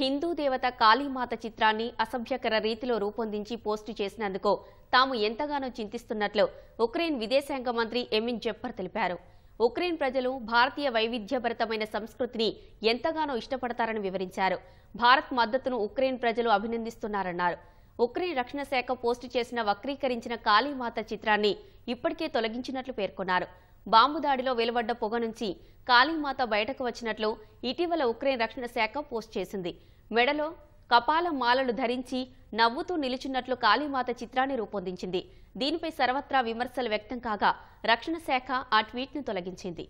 హిందూ దేవత కాళీమాత చిత్రాన్ని అసభ్యకర రీతిలో రూపొందించి పోస్టు చేసినందుకు తాము ఎంతగానో చింతిస్తున్నట్లు ఉక్రెయిన్ విదేశాంగ మంత్రి ఎమిన్ జెప్పర్ తెలిపారు ఉక్రెయిన్ ప్రజలు భారతీయ వైవిధ్యభరితమైన సంస్కృతిని ఎంతగానో ఇష్టపడతారని వివరించారు భారత్ మద్దతును ఉక్రెయిన్ ప్రజలు అభినందిస్తున్నారన్నారు ఉక్రెయిన్ రక్షణ శాఖ పోస్టు చేసిన వక్రీకరించిన కాళీమాత చిత్రాన్ని ఇప్పటికే తొలగించినట్లు పేర్కొన్నారు బాంబు దాడిలో వెలువడ్డ పొగ నుంచి కాళీమాత బయటకు వచ్చినట్లు ఇటీవల ఉక్రెయిన్ రక్షణ శాఖ పోస్ట్ చేసింది మెడలో కపాల మాలలు ధరించి నవ్వుతూ నిలుచున్నట్లు కాళీమాత చిత్రాన్ని రూపొందించింది దీనిపై సర్వత్రా విమర్శలు వ్యక్తం కాగా రక్షణ శాఖ ఆ ట్వీట్ను తొలగించింది